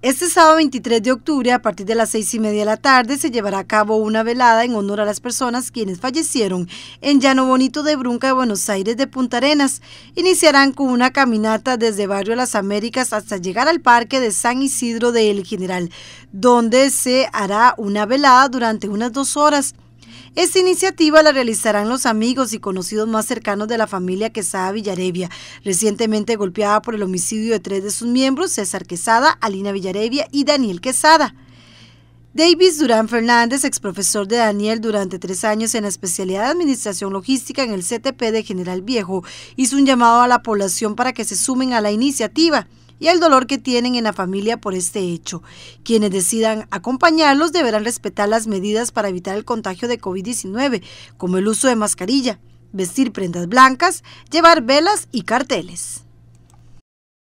Este sábado 23 de octubre, a partir de las seis y media de la tarde, se llevará a cabo una velada en honor a las personas quienes fallecieron en Llano Bonito de Brunca de Buenos Aires de Punta Arenas. Iniciarán con una caminata desde Barrio Las Américas hasta llegar al Parque de San Isidro de El General, donde se hará una velada durante unas dos horas. Esta iniciativa la realizarán los amigos y conocidos más cercanos de la familia Quesada Villarevia, recientemente golpeada por el homicidio de tres de sus miembros, César Quesada, Alina Villarevia y Daniel Quesada. Davis Durán Fernández, exprofesor de Daniel durante tres años en la especialidad de Administración Logística en el CTP de General Viejo, hizo un llamado a la población para que se sumen a la iniciativa y el dolor que tienen en la familia por este hecho. Quienes decidan acompañarlos deberán respetar las medidas para evitar el contagio de COVID-19, como el uso de mascarilla, vestir prendas blancas, llevar velas y carteles.